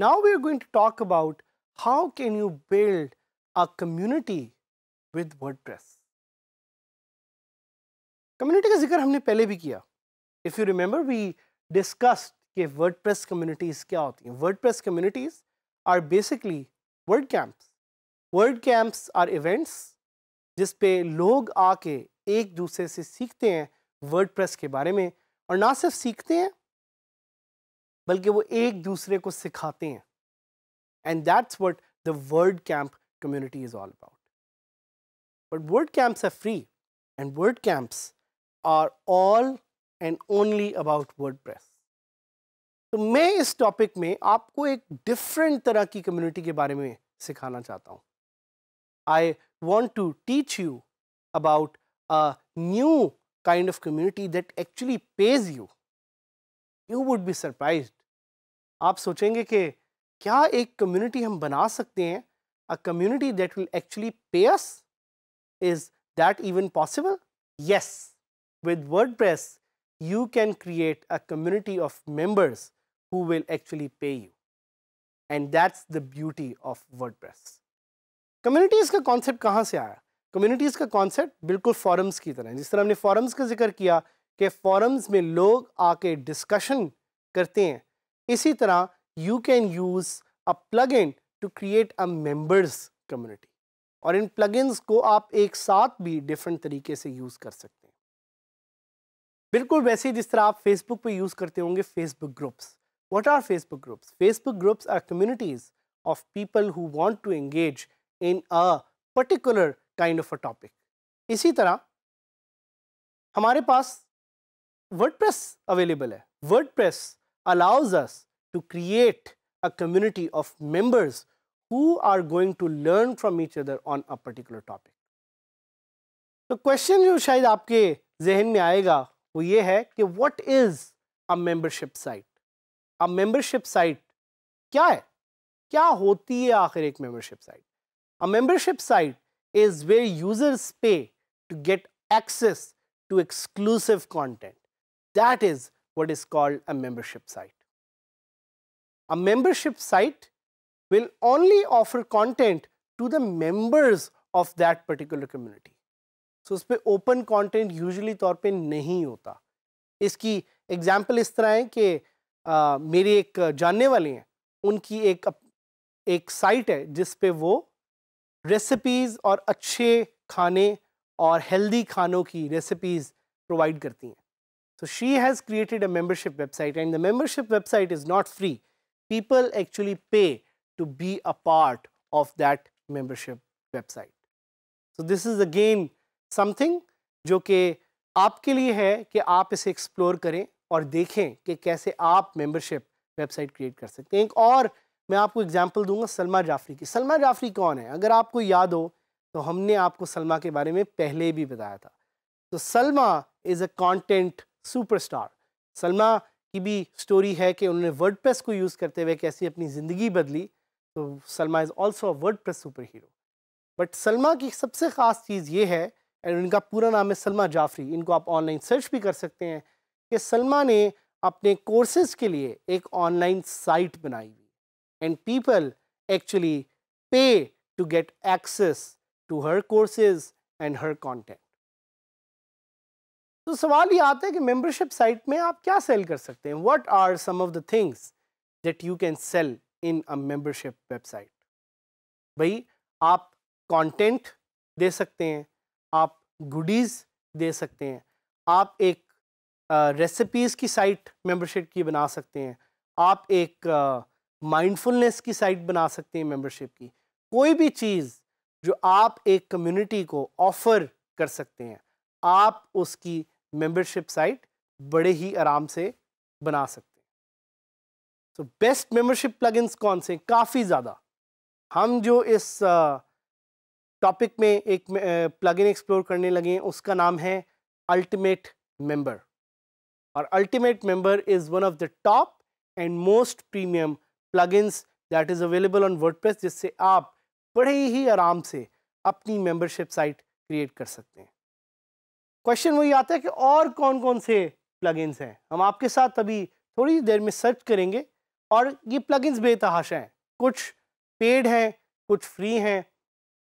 Now we are going to talk about how can you build a community with WordPress. Community का जिक्र हमने पहले भी किया if you remember we discussed कि प्रेस कम्युनिटीज़ क्या होती हैं press communities are basically WordCamps WordCamps are events जिस पे लोग आके एक दूसरे से सीखते हैं प्रेस के बारे में और ना सिर्फ सीखते हैं बल्कि वो एक दूसरे को सिखाते हैं and that's what the WordCamp community is all about but world camps are free and world camps are all and only about WordPress तो मैं इस टॉपिक में आपको एक डिफरेंट तरह की कम्युनिटी के बारे में सिखाना चाहता हूँ I want to teach you about a new kind of community that actually pays you you would be surprise आप सोचेंगे कि क्या एक कम्युनिटी हम बना सकते हैं a community that will actually pay is that even possible yes With WordPress, you can create a community of members who will actually pay you. And that's the beauty of WordPress. Communities का concept कहाँ से आया communities का concept बिल्कुल forums की तरह जिस तरह हमने फॉरम्स का जिक्र किया कि फॉरम्स में लोग आके डिस्कशन करते हैं इसी तरह you can use a plugin to create a members community और इन प्लगइन्स को आप एक साथ भी डिफरेंट तरीके से यूज़ कर सकते हैं बिल्कुल वैसे ही जिस तरह आप फेसबुक पे यूज़ करते होंगे Facebook groups what are Facebook groups Facebook groups are communities of people who want to engage in a particular kind of a topic इसी तरह हमारे पास वर्ड अवेलेबल है WordPress allows us to create a community of members who are going to learn from each other on a particular topic तो question जो शायद आपके जहन में आएगा वो ये है कि what is a membership site a membership site क्या है क्या होती है आखिर एक membership site a membership site is where users pay to get access to exclusive content that is what is called a membership site a membership site will only offer content to the members of that particular community so उस पर open content usually तौर पर नहीं होता इसकी example इस तरह है कि मेरे एक जानने वाले हैं उनकी एक एक साइट है जिस पे वो रेसिपीज़ और अच्छे खाने और हेल्दी खानों की रेसिपीज़ प्रोवाइड करती हैं so she has created a membership website and the membership website is not free people actually pay to be a part of that membership website so this is again something जो कि आपके लिए है कि आप इसे एक्सप्लोर करें और देखें कि कैसे आप मेंबरशिप वेबसाइट क्रिएट कर सकते हैं एक और मैं आपको एग्जांपल दूंगा सलमा जाफरी की सलमा जाफरी कौन है अगर आपको याद हो तो हमने आपको सलमा के बारे में पहले भी बताया था तो Salma is a superstar Salma की भी स्टोरी है कि उन्होंने वर्ड को यूज़ करते हुए कैसे अपनी ज़िंदगी बदली तो Salma is also a WordPress superhero but Salma की सबसे ख़ास चीज़ ये है एंड इनका पूरा नाम है सलमा जाफरी इनको आप ऑनलाइन सर्च भी कर सकते हैं कि सलमा ने अपने कोर्सेज के लिए एक ऑनलाइन साइट बनाई हुई and people actually pay to get access to हर कोर्सेज एंड हर कंटेंट तो सवाल ये आता है कि मेंबरशिप साइट में आप क्या सेल कर सकते हैं what are some of the things that you can sell in a membership website भाई आप कंटेंट दे सकते हैं आप गुडीज़ दे सकते हैं आप एक रेसिपीज़ की साइट मेंबरशिप की बना सकते हैं आप एक माइंडफुलनेस की साइट बना सकते हैं मेंबरशिप की कोई भी चीज़ जो आप एक कम्युनिटी को ऑफ़र कर सकते हैं आप उसकी मेंबरशिप साइट बड़े ही आराम से बना सकते हैं तो बेस्ट मेंबरशिप प्लगइन्स कौन से काफ़ी ज़्यादा हम जो इस आ, टॉपिक में एक प्लगइन एक्सप्लोर करने लगे उसका नाम है अल्टीमेट मेंबर और ultimate member is one of the top and most premium plugins that is available on WordPress जिससे आप बड़े ही आराम से अपनी मेंबरशिप साइट क्रिएट कर सकते हैं क्वेश्चन वही आता है कि और कौन कौन से प्लगइन्स हैं हम आपके साथ अभी थोड़ी देर में सर्च करेंगे और ये प्लगइन्स बेतहाशा हैं कुछ पेड हैं कुछ फ्री हैं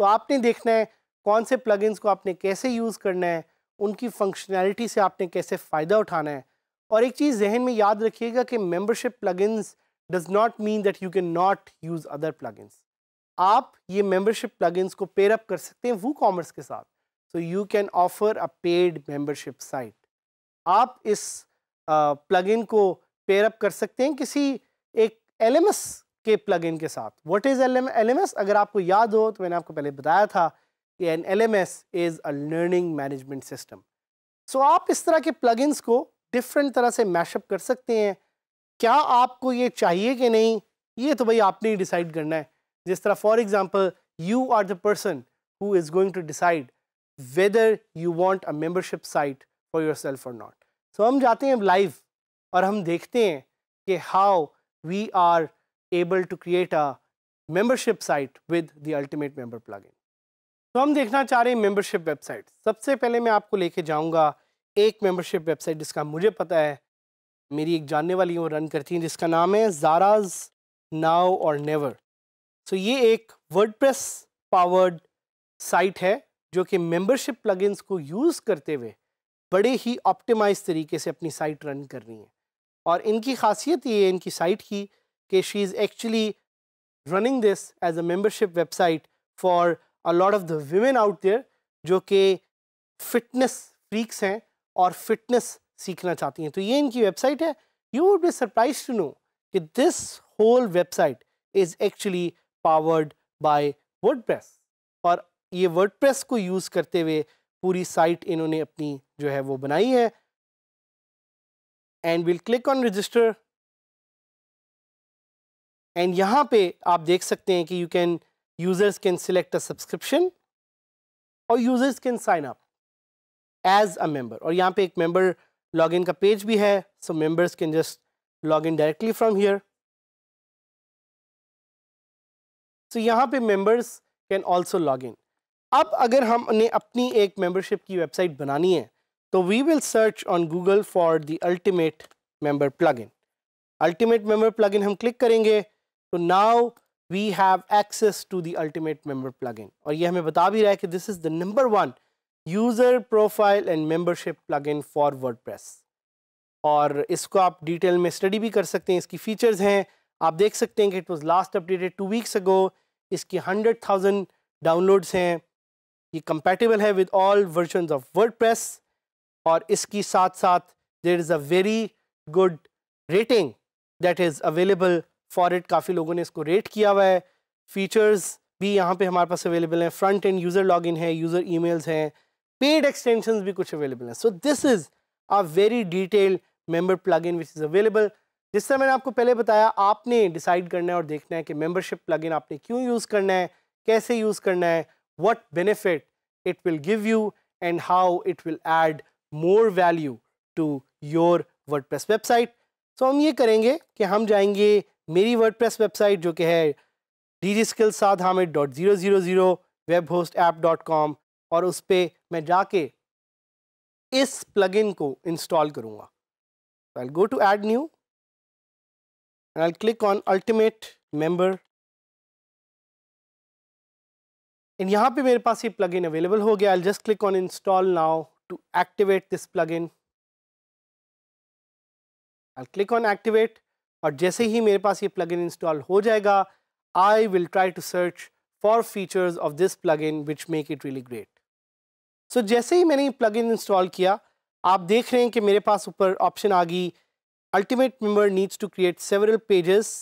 तो आपने देखना है कौन से प्लगइन्स को आपने कैसे यूज़ करना है उनकी फंक्शनैलिटी से आपने कैसे फ़ायदा उठाना है और एक चीज़ जहन में याद रखिएगा कि membership plugins does not mean that you can not use other plugins आप ये मेम्बरशिप प्लगइन्स को पेरअप कर सकते हैं वो कॉमर्स के साथ so you can offer a paid membership site आप इस प्लगइन uh, को पेरअप कर सकते हैं किसी एक एल के प्लग के साथ वट इज़ एल एम अगर आपको याद हो तो मैंने आपको पहले बताया था कि an L M S is a learning management system so आप इस तरह के प्लगइन्स को डिफरेंट तरह से मैशअप कर सकते हैं क्या आपको ये चाहिए कि नहीं ये तो भाई आपने ही डिसाइड करना है जिस तरह for example you are the person who is going to decide whether you want a membership site for yourself और नॉट सो हम जाते हैं लाइव और हम देखते हैं कि how we are able to create a membership site with the ultimate member plugin. तो हम देखना चाह रहे हैं membership वेबसाइट सबसे पहले मैं आपको लेके जाऊंगा एक membership वेबसाइट जिसका मुझे पता है मेरी एक जानने वाली वो रन करती हैं जिसका नाम है जाराज नाव और नेवर सो ये एक वर्डप्रेस पावर्ड साइट है जो कि मेंबरशिप प्लगइन्स को यूज़ करते हुए बड़े ही ऑप्टिमाइज तरीके से अपनी साइट रन कर रही है और इनकी खासियत ये है इनकी साइट की कि she is actually running this as a membership website for a lot of the women out there जो कि फिटनेस फ्रीक्स हैं और फिटनेस सीखना चाहती हैं तो ये इनकी वेबसाइट है you would be surprise to know कि this whole website is actually powered by WordPress और ये वर्डप्रेस को यूज़ करते हुए पूरी साइट इन्होंने अपनी जो है वो बनाई है and will click on register and यहाँ पे आप देख सकते हैं कि you can users can select a subscription और users can sign up as a member और यहाँ पे एक मेंबर लॉगिन का पेज भी है so members can just log in directly from here so यहाँ पे members can also log in अब अगर हमने अपनी एक मेंबरशिप की वेबसाइट बनानी है तो we will search on Google for the ultimate member plugin ultimate member plugin हम क्लिक करेंगे तो now we have access to the ultimate member plugin और ये हमें बता भी रहा है कि this is the number one user profile and membership plugin for WordPress और इसको आप डिटेल में स्टडी भी कर सकते हैं इसकी फ़ीचर्स हैं आप देख सकते हैं कि it was last updated two weeks ago इसकी हंड्रेड थाउजेंड डाउनलोड्स हैं ये कंपेटेबल है with all version of press और इसकी साथ साथ there is a very good rating that is available for it काफ़ी लोगों ने इसको रेट किया हुआ है फीचर्स भी यहाँ पे हमारे पास अवेलेबल हैं फ्रंट एंड यूज़र लॉगिन है यूज़र ईमेल्स हैं पेड एक्सटेंशन भी कुछ अवेलेबल हैं so this is a very detailed member plugin which is available जिस तरह मैंने आपको पहले बताया आपने डिसाइड करना है और देखना है कि मेम्बरशिप प्लग इन आपने क्यों यूज़ करना है कैसे यूज़ करना है what benefit it will give you and how it will add more value to your word website so हम ये करेंगे कि हम जाएंगे मेरी वर्ड वेबसाइट जो कि है D G skill Hamid dot zero zero zero web host app dot com और उस पर मैं जाके इस प्लगइन को इंस्टॉल करूँगा I go to add new and I click on ultimate member and यहाँ पे मेरे पास ये प्लगइन अवेलेबल हो गया I just click on install now to activate this plugin I click on activate और जैसे ही मेरे पास ये प्लग इन इंस्टॉल हो जाएगा I will try to search for features of this plugin which make it really great so जैसे ही मैंने ये प्लग इन इंस्टॉल किया आप देख रहे हैं कि मेरे पास ऊपर ऑप्शन आ गई ultimate member needs to create several pages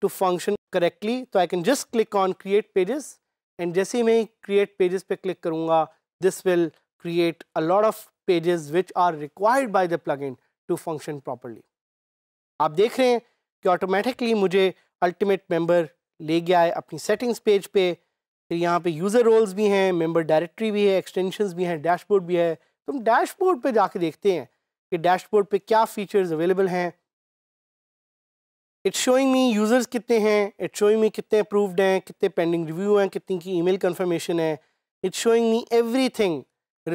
to function correctly तो I can just click on create pages and जैसे ही मैं क्रिएट पेजेस पे क्लिक करूँगा this will create a lot of pages which are required by the plugin to function properly आप देख रहे हैं कि ऑटोमेटिकली मुझे अल्टीमेट मेंबर ले गया है अपनी सेटिंग्स पेज पे फिर यहाँ पे यूज़र रोल्स भी हैं मेंबर डायरेक्टरी भी है एक्सटेंशंस भी हैं डैशबोर्ड भी है तो हम डैशबोर्ड पे जाके देखते हैं कि डैशबोर्ड पे क्या फीचर्स अवेलेबल हैं इट्स शोइंग मी यूज़र्स कितने हैं इट्स शोइंग मी कितने अप्रूव्ड हैं कितने पेंडिंग रिव्यू हैं कितनी की ईमेल कंफर्मेशन है it's showing me everything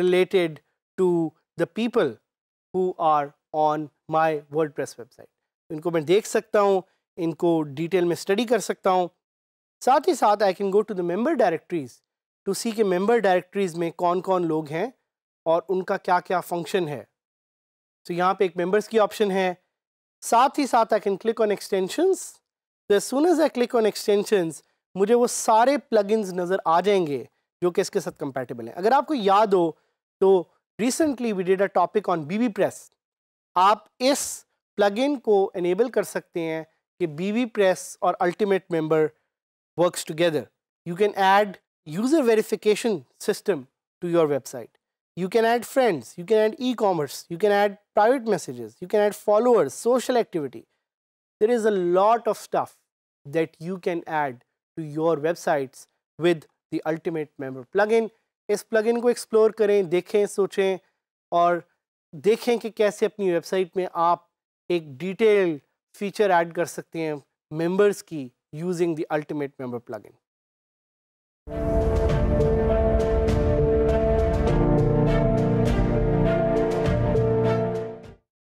related to the people who are on my world press website इनको मैं देख सकता हूँ इनको डिटेल में स्टडी कर सकता हूँ साथ ही साथ I can go to the member directories to see के मेंबर डायरेक्टरीज में कौन कौन लोग हैं और उनका क्या क्या फंक्शन है तो so, यहाँ पे एक मेंबर्स की ऑप्शन है साथ ही साथ I can click on extensions तो soon as I click on extensions मुझे वो सारे प्लग नज़र आ जाएंगे जो कि इसके साथ कंपेटेबल हैं अगर आपको याद हो तो recently we did a topic on B press आप इस प्लगइन को इनेबल कर सकते हैं कि बी वी प्रेस और ultimate member works together you can add user verification system to your website you can add friends you can add ecommerce you can add private messages you can add followers social activity there is a lot of stuff that you can add to your websites with the ultimate member plugin इस plug in को explore करें देखें सोचें और देखें कि कैसे अपनी वेबसाइट में आप एक डिटेल फीचर ऐड कर सकते हैं मेंबर्स की using the ultimate member plugin